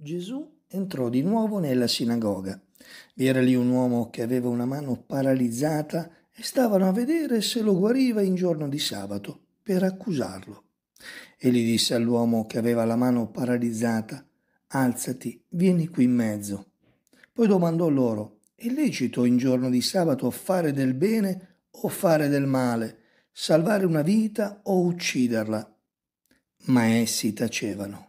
Gesù entrò di nuovo nella sinagoga. Vi era lì un uomo che aveva una mano paralizzata e stavano a vedere se lo guariva in giorno di sabato per accusarlo. Egli disse all'uomo che aveva la mano paralizzata, alzati, vieni qui in mezzo. Poi domandò loro, è lecito in giorno di sabato fare del bene o fare del male, salvare una vita o ucciderla? Ma essi tacevano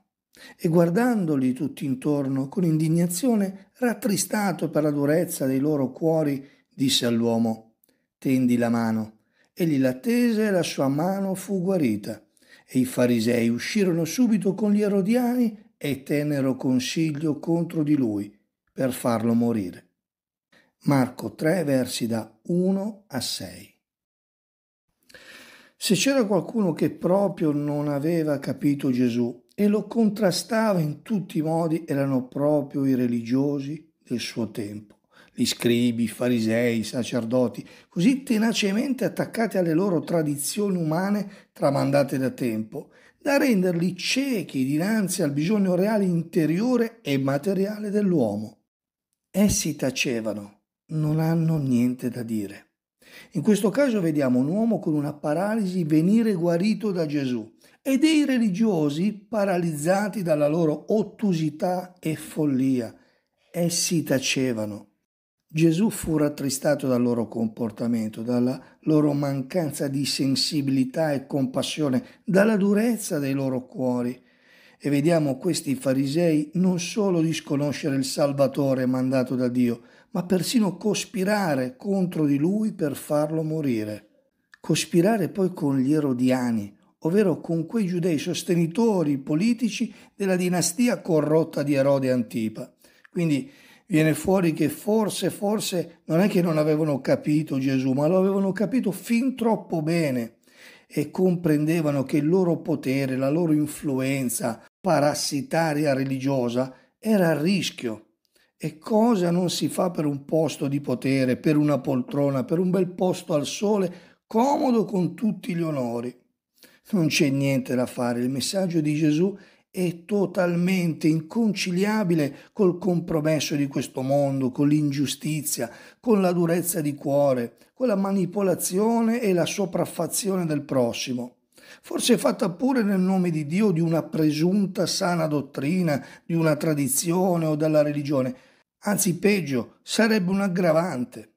e guardandoli tutti intorno con indignazione, rattristato per la durezza dei loro cuori, disse all'uomo Tendi la mano. Egli l'attese e la sua mano fu guarita. E i farisei uscirono subito con gli erodiani e tennero consiglio contro di lui per farlo morire. Marco 3 versi da 1 a 6. Se c'era qualcuno che proprio non aveva capito Gesù, e lo contrastava in tutti i modi erano proprio i religiosi del suo tempo gli scribi, i farisei, i sacerdoti, così tenacemente attaccati alle loro tradizioni umane tramandate da tempo, da renderli ciechi dinanzi al bisogno reale interiore e materiale dell'uomo. Essi tacevano, non hanno niente da dire. In questo caso vediamo un uomo con una paralisi venire guarito da Gesù e dei religiosi paralizzati dalla loro ottusità e follia. Essi tacevano. Gesù fu rattristato dal loro comportamento, dalla loro mancanza di sensibilità e compassione, dalla durezza dei loro cuori. E vediamo questi farisei non solo disconoscere il Salvatore mandato da Dio, ma persino cospirare contro di lui per farlo morire. Cospirare poi con gli erodiani, ovvero con quei giudei sostenitori politici della dinastia corrotta di Erode Antipa. Quindi viene fuori che forse, forse non è che non avevano capito Gesù, ma lo avevano capito fin troppo bene e comprendevano che il loro potere, la loro influenza parassitaria religiosa era a rischio. E cosa non si fa per un posto di potere, per una poltrona, per un bel posto al sole, comodo con tutti gli onori? Non c'è niente da fare, il messaggio di Gesù è totalmente inconciliabile col compromesso di questo mondo, con l'ingiustizia, con la durezza di cuore, con la manipolazione e la sopraffazione del prossimo. Forse fatta pure nel nome di Dio di una presunta sana dottrina, di una tradizione o della religione. Anzi, peggio, sarebbe un aggravante.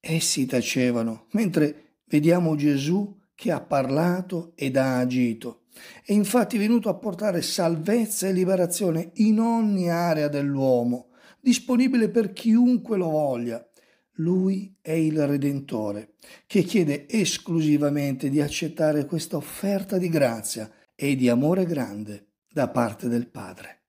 Essi tacevano, mentre vediamo Gesù che ha parlato ed ha agito. È infatti venuto a portare salvezza e liberazione in ogni area dell'uomo, disponibile per chiunque lo voglia. Lui è il Redentore, che chiede esclusivamente di accettare questa offerta di grazia e di amore grande da parte del Padre.